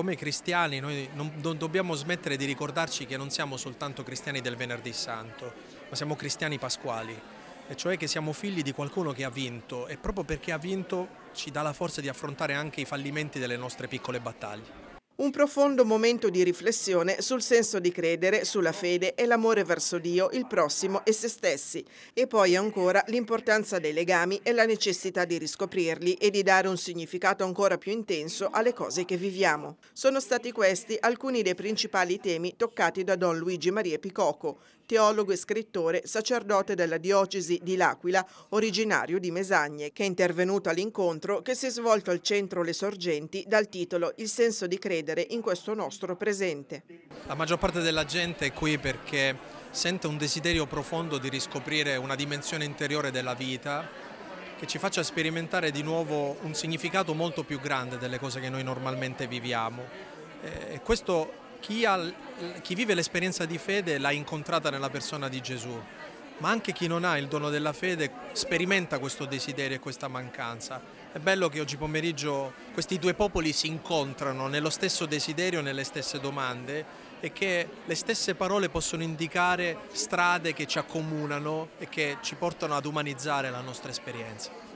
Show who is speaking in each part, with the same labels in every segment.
Speaker 1: come cristiani noi non, non, dobbiamo smettere di ricordarci che non siamo soltanto cristiani del venerdì santo, ma siamo cristiani pasquali, e cioè che siamo figli di qualcuno che ha vinto e proprio perché ha vinto ci dà la forza di affrontare anche i fallimenti delle nostre piccole battaglie.
Speaker 2: Un profondo momento di riflessione sul senso di credere, sulla fede e l'amore verso Dio, il prossimo e se stessi. E poi ancora l'importanza dei legami e la necessità di riscoprirli e di dare un significato ancora più intenso alle cose che viviamo. Sono stati questi alcuni dei principali temi toccati da Don Luigi Maria Picocco, teologo e scrittore, sacerdote della diocesi di L'Aquila, originario di Mesagne, che è intervenuto all'incontro che si è svolto al centro Le Sorgenti dal titolo Il senso di credere credere in questo nostro presente.
Speaker 1: La maggior parte della gente è qui perché sente un desiderio profondo di riscoprire una dimensione interiore della vita che ci faccia sperimentare di nuovo un significato molto più grande delle cose che noi normalmente viviamo. Eh, questo chi, ha, chi vive l'esperienza di fede l'ha incontrata nella persona di Gesù ma anche chi non ha il dono della fede sperimenta questo desiderio e questa mancanza. È bello che oggi pomeriggio questi due popoli si incontrano nello stesso desiderio, nelle stesse domande e che le stesse parole possono indicare strade che ci accomunano e che ci portano ad umanizzare la nostra esperienza.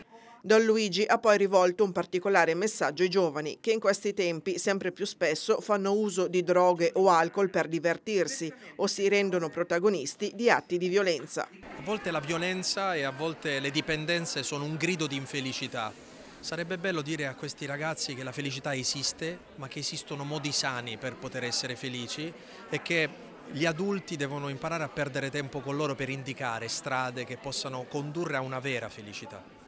Speaker 2: Don Luigi ha poi rivolto un particolare messaggio ai giovani che in questi tempi sempre più spesso fanno uso di droghe o alcol per divertirsi o si rendono protagonisti di atti di violenza.
Speaker 1: A volte la violenza e a volte le dipendenze sono un grido di infelicità. Sarebbe bello dire a questi ragazzi che la felicità esiste, ma che esistono modi sani per poter essere felici e che gli adulti devono imparare a perdere tempo con loro per indicare strade che possano condurre a una vera felicità.